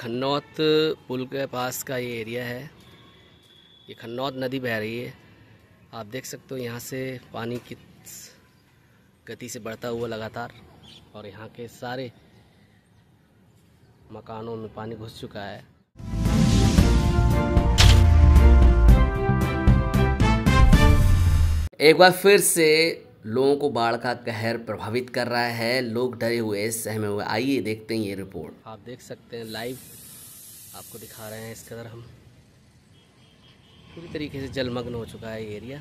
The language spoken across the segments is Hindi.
खन्नौत पुल के पास का ये एरिया है ये खन्नौत नदी बह रही है आप देख सकते हो यहाँ से पानी की गति से बढ़ता हुआ लगातार और यहाँ के सारे मकानों में पानी घुस चुका है एक बार फिर से लोगों को बाढ़ का कहर प्रभावित कर रहा है लोग डरे हुए सहमे हुए आइए देखते हैं ये रिपोर्ट आप देख सकते हैं लाइव आपको दिखा रहे हैं इस कदर हम पूरी तरीके से जलमग्न हो चुका है ये एरिया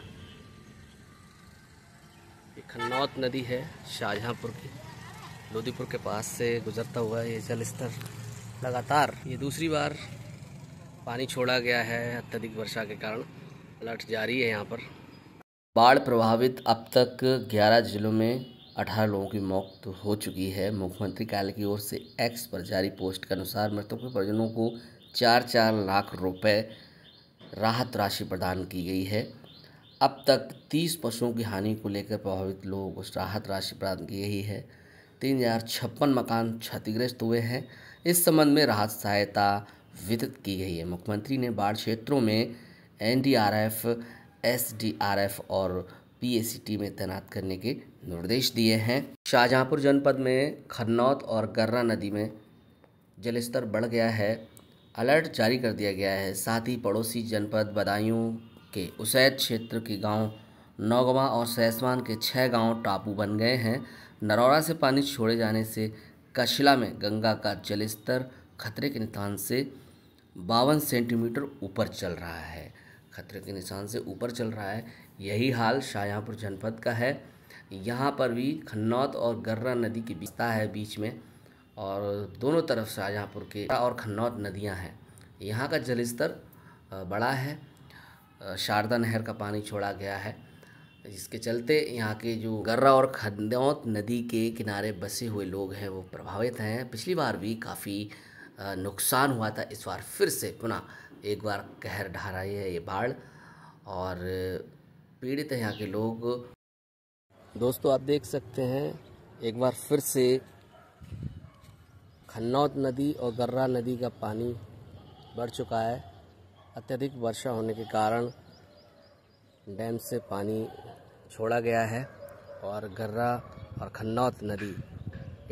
ये खन्नौत नदी है शाहजहाँपुर की लोधीपुर के पास से गुजरता हुआ ये जल स्तर लगातार ये दूसरी बार पानी छोड़ा गया है अत्यधिक वर्षा के कारण अलर्ट जारी है यहाँ पर बाढ़ प्रभावित अब तक 11 जिलों में 18 लोगों की मौत हो चुकी है मुख्यमंत्री कार्यालय की ओर से एक्स पर जारी पोस्ट के अनुसार मृतकों के परिजनों को चार चार लाख रुपए राहत राशि प्रदान की गई है अब तक 30 पशुओं की हानि को लेकर प्रभावित लोगों को राहत राशि प्रदान की गई है तीन हज़ार छप्पन मकान क्षतिग्रस्त हुए हैं इस संबंध में राहत सहायता वितरित की गई है मुख्यमंत्री ने बाढ़ क्षेत्रों में एनडीआरएफ एसडीआरएफ और पीएसीटी में तैनात करने के निर्देश दिए हैं शाहजहाँपुर जनपद में खन्नौत और गर्रा नदी में जलस्तर बढ़ गया है अलर्ट जारी कर दिया गया है साथ ही पड़ोसी जनपद बदायूं के उसैद क्षेत्र के गांव नौगवा और सैसवान के छः गांव टापू बन गए हैं नरौरा से पानी छोड़े जाने से कशिला में गंगा का जलस्तर खतरे के निशान से बावन सेंटीमीटर ऊपर चल रहा है खतरे के निशान से ऊपर चल रहा है यही हाल शाहजहाँपुर जनपद का है यहाँ पर भी खन्नौत और गर्रा नदी की बिस्ता है बीच में और दोनों तरफ शाहजहाँपुर के और खन्नौत नदियाँ हैं यहाँ का जलस्तर बड़ा है शारदा नहर का पानी छोड़ा गया है जिसके चलते यहाँ के जो गर्रा और खन्नौत नदी के किनारे बसे हुए लोग हैं वो प्रभावित हैं पिछली बार भी काफ़ी नुकसान हुआ था इस बार फिर से पुनः एक बार कहर ढा रही है ये बाढ़ और पीड़ित हैं यहाँ के लोग दोस्तों आप देख सकते हैं एक बार फिर से खन्नौत नदी और गर्रा नदी का पानी बढ़ चुका है अत्यधिक वर्षा होने के कारण डैम से पानी छोड़ा गया है और गर्रा और खन्नौत नदी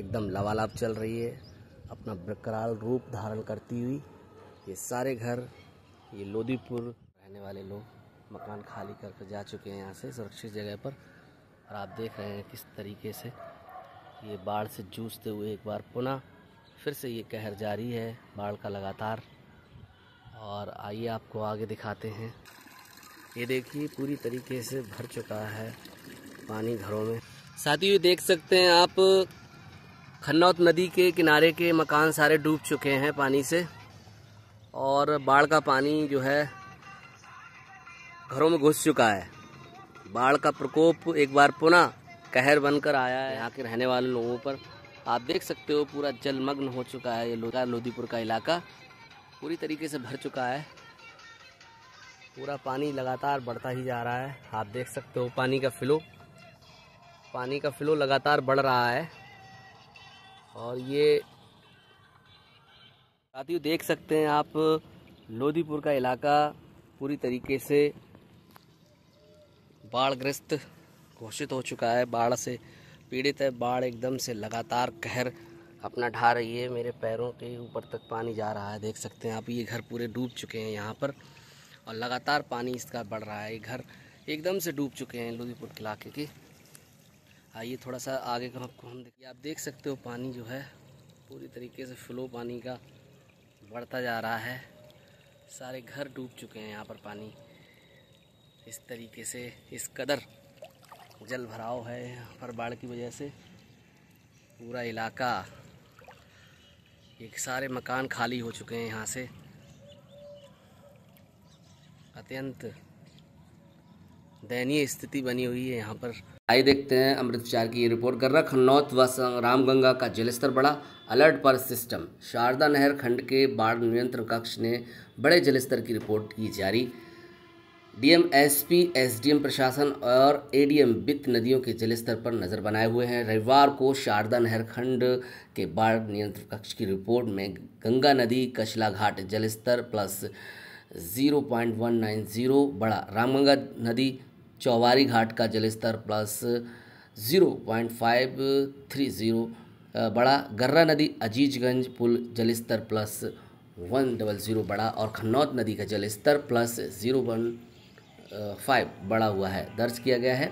एकदम लवालाब चल रही है अपना बरकरार रूप धारण करती हुई ये सारे घर ये लोधीपुर रहने वाले लोग मकान खाली करके जा चुके हैं यहाँ से सुरक्षित जगह पर और आप देख रहे हैं किस तरीके से ये बाढ़ से जूझते हुए एक बार पुनः फिर से ये कहर जारी है बाढ़ का लगातार और आइए आपको आगे दिखाते हैं ये देखिए पूरी तरीके से भर चुका है पानी घरों में साथियों देख सकते हैं आप खन्नौत नदी के किनारे के मकान सारे डूब चुके हैं पानी से और बाढ़ का पानी जो है घरों में घुस चुका है बाढ़ का प्रकोप एक बार पुनः कहर बनकर आया है यहाँ के रहने वाले लोगों पर आप देख सकते हो पूरा जलमग्न हो चुका है ये लोधा लोधीपुर का इलाका पूरी तरीके से भर चुका है पूरा पानी लगातार बढ़ता ही जा रहा है आप देख सकते हो पानी का फ्लो पानी का फ्लो लगातार बढ़ रहा है और ये साथियों देख सकते हैं आप लोधीपुर का इलाका पूरी तरीके से बाढ़ग्रस्त घोषित हो चुका है बाढ़ से पीड़ित है बाढ़ एकदम से लगातार कहर अपना ढा रही है मेरे पैरों के ऊपर तक पानी जा रहा है देख सकते हैं आप ये घर पूरे डूब चुके हैं यहाँ पर और लगातार पानी इसका बढ़ रहा है ये घर एकदम से डूब चुके हैं लोधीपुर इलाके के आइए थोड़ा सा आगे का आपको हम देखिए आप देख सकते हो पानी जो है पूरी तरीके से फ्लो पानी का बढ़ता जा रहा है सारे घर डूब चुके हैं यहाँ पर पानी इस तरीके से इस कदर जल भराव है यहाँ पर बाढ़ की वजह से पूरा इलाका ये सारे मकान खाली हो चुके हैं यहाँ से अत्यंत दयनीय स्थिति बनी हुई है यहाँ पर आई देखते हैं अमृत चार की ये रिपोर्ट गर्रा खन्नौत व रामगंगा का जलस्तर बढ़ा अलर्ट पर सिस्टम शारदा नहर खंड के बाढ़ नियंत्रण कक्ष ने बड़े जलस्तर की रिपोर्ट की जारी डीएम एसपी एसडीएम प्रशासन और एडीएम वित्त नदियों के जलस्तर पर नज़र बनाए हुए हैं रविवार को शारदा नहर खंड के बाढ़ नियंत्रण कक्ष की रिपोर्ट में गंगा नदी कचला घाट जलस्तर plus zero point one nine zero बड़ा रामगंगा नदी चौवारी घाट का जलस्तर plus zero point five three zero बड़ा गर्रा नदी अजीजगंज पुल जलस्तर प्लस वन डबल ज़ीरो बड़ा और खन्नौत नदी का जलस्तर प्लस ज़ीरो वन फाइव बड़ा हुआ है दर्ज किया गया है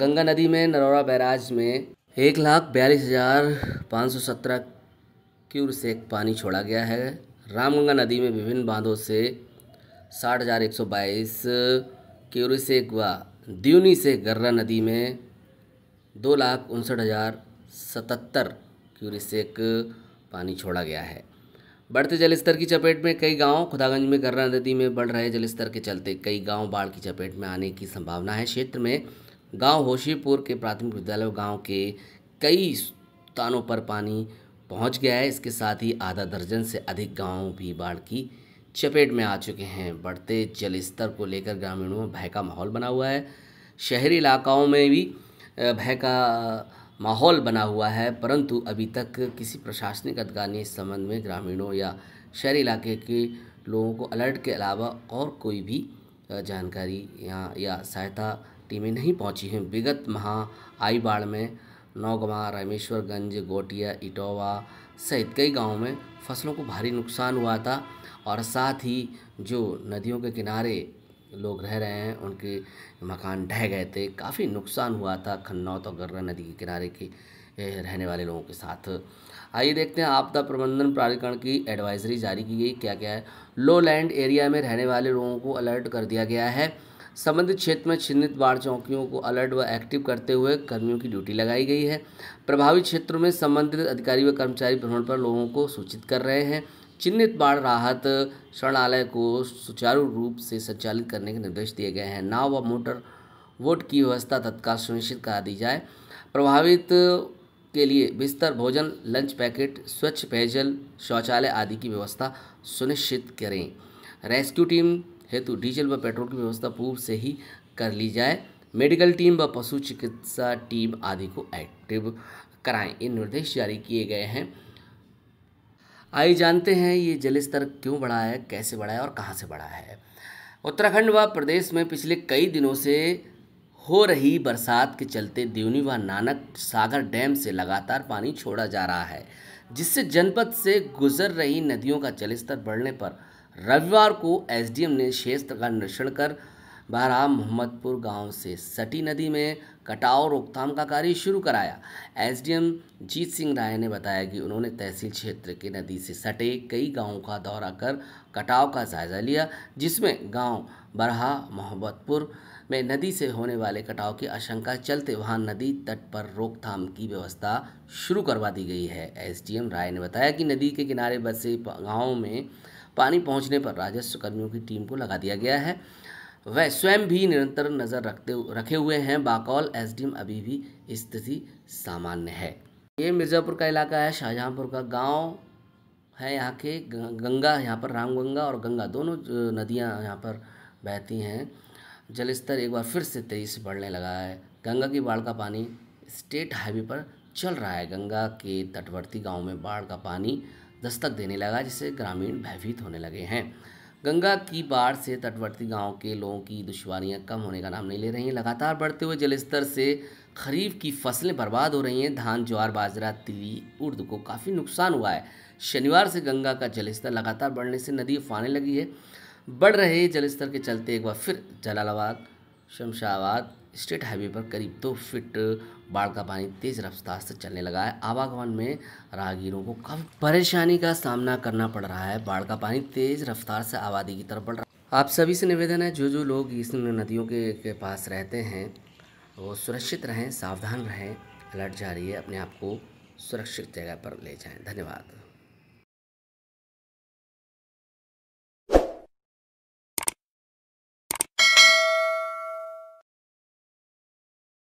गंगा नदी में नरौरा बैराज में एक लाख बयालीस हज़ार पाँच सौ सत्रह क्यूरसेक पानी छोड़ा गया है रामगंगा नदी में विभिन्न बांधों से साठ हज़ार एक सौ बाईस क्यूरिसेक व दियूनी से गर्रा नदी में दो लाख उनसठ हज़ार सतहत्तर क्यूरिसेक पानी छोड़ा गया है बढ़ते जलस्तर की चपेट में कई गांव खुदागंज में गर्रा नदी में बढ़ रहे जलस्तर के चलते कई गांव बाढ़ की चपेट में आने की संभावना है क्षेत्र में गांव होशीपुर के प्राथमिक विद्यालय गांव के कई स्थानों पर पानी पहुंच गया है इसके साथ ही आधा दर्जन से अधिक गांव भी बाढ़ की चपेट में आ चुके हैं बढ़ते जल स्तर को लेकर ग्रामीणों में भय का माहौल बना हुआ है शहरी इलाकाओं में भी भय का माहौल बना हुआ है परंतु अभी तक किसी प्रशासनिक अधिकारी इस संबंध में ग्रामीणों या शहरी इलाके के लोगों को अलर्ट के अलावा और कोई भी जानकारी या, या सहायता टीमें नहीं पहुंची हैं विगत माह आई बाढ़ में नौगवा रामेश्वरगंज गोटिया इटोवा सहित कई गाँव में फसलों को भारी नुकसान हुआ था और साथ ही जो नदियों के किनारे लोग रह रहे हैं उनके मकान ढह गए थे काफ़ी नुकसान हुआ था खन्नौत और गर्रा नदी के किनारे के रहने वाले लोगों के साथ आइए देखते हैं आपदा प्रबंधन प्राधिकरण की एडवाइजरी जारी की गई क्या क्या है लो लैंड एरिया में रहने वाले लोगों को अलर्ट कर दिया गया है संबंधित क्षेत्र में चिन्हित बाढ़ चौकियों को अलर्ट व एक्टिव करते हुए कर्मियों की ड्यूटी लगाई गई है प्रभावित क्षेत्रों में संबंधित अधिकारी व कर्मचारी भ्रमण पर लोगों को सूचित कर रहे हैं चिन्हित बाढ़ राहत शरणालय को सुचारू रूप से संचालित करने के निर्देश दिए गए हैं नाव व मोटर वोट की व्यवस्था तत्काल सुनिश्चित करा दी जाए प्रभावित के लिए बिस्तर भोजन लंच पैकेट स्वच्छ पेयजल शौचालय आदि की व्यवस्था सुनिश्चित करें रेस्क्यू टीम हेतु डीजल व पेट्रोल की व्यवस्था पूर्व से ही कर ली जाए मेडिकल टीम व पशु चिकित्सा टीम आदि को एक्टिव कराएं ये निर्देश जारी किए गए हैं आइए जानते हैं ये जल स्तर क्यों बढ़ा है कैसे बढ़ा है और कहाँ से बढ़ा है उत्तराखंड व प्रदेश में पिछले कई दिनों से हो रही बरसात के चलते देवनी व नानक सागर डैम से लगातार पानी छोड़ा जा रहा है जिससे जनपद से गुजर रही नदियों का जलस्तर बढ़ने पर रविवार को एसडीएम ने क्षेत्र का निरीक्षण कर बहराम मोहम्मदपुर गांव से सटी नदी में कटाव रोकथाम का कार्य शुरू कराया एसडीएम जीत सिंह राय ने बताया कि उन्होंने तहसील क्षेत्र के नदी से सटे कई गांवों का दौरा कर कटाव का जायजा लिया जिसमें गांव बरहा मोहम्मदपुर में नदी से होने वाले कटाव की आशंका चलते वहां नदी तट पर रोकथाम की व्यवस्था शुरू करवा दी गई है एसडीएम राय ने बताया कि नदी के किनारे बसे गाँव में पानी पहुंचने पर राजस्व कर्मियों की टीम को लगा दिया गया है वह स्वयं भी निरंतर नज़र रखते रखे हुए हैं बाकौल एस अभी भी स्थिति सामान्य है ये मिर्ज़ापुर का इलाका है शाहजहाँपुर का गांव है यहाँ के गंगा यहाँ पर रामगंगा और गंगा दोनों नदियाँ यहाँ पर बहती हैं जलस्तर एक बार फिर से तेज़ी से बढ़ने लगा है गंगा की बाढ़ का पानी स्टेट हाईवे पर चल रहा है गंगा के तटवर्ती गाँव में बाढ़ का पानी दस्तक देने लगा जिससे ग्रामीण भयभीत होने लगे हैं गंगा की बाढ़ से तटवर्ती गांव के लोगों की दुश्वारियां कम होने का नाम नहीं ले रही हैं लगातार बढ़ते हुए जलस्तर से खरीफ की फसलें बर्बाद हो रही हैं धान ज्वार बाजरा तिली उर्द को काफ़ी नुकसान हुआ है शनिवार से गंगा का जलस्तर लगातार बढ़ने से नदी उफाने लगी है बढ़ रहे जलस्तर के चलते एक बार फिर जलालाबाद शमशाबाद स्टेट हाईवे पर करीब दो तो फीट बाढ़ का पानी तेज रफ्तार से चलने लगा है आवागमन में राहगीरों को काफ़ी परेशानी का सामना करना पड़ रहा है बाढ़ का पानी तेज रफ्तार से आबादी की तरफ बढ़ रहा है आप सभी से निवेदन है जो जो लोग इस नदियों के, के पास रहते हैं वो सुरक्षित रहें सावधान रहें अलर्ट जारी है अपने आप को सुरक्षित जगह पर ले जाएं धन्यवाद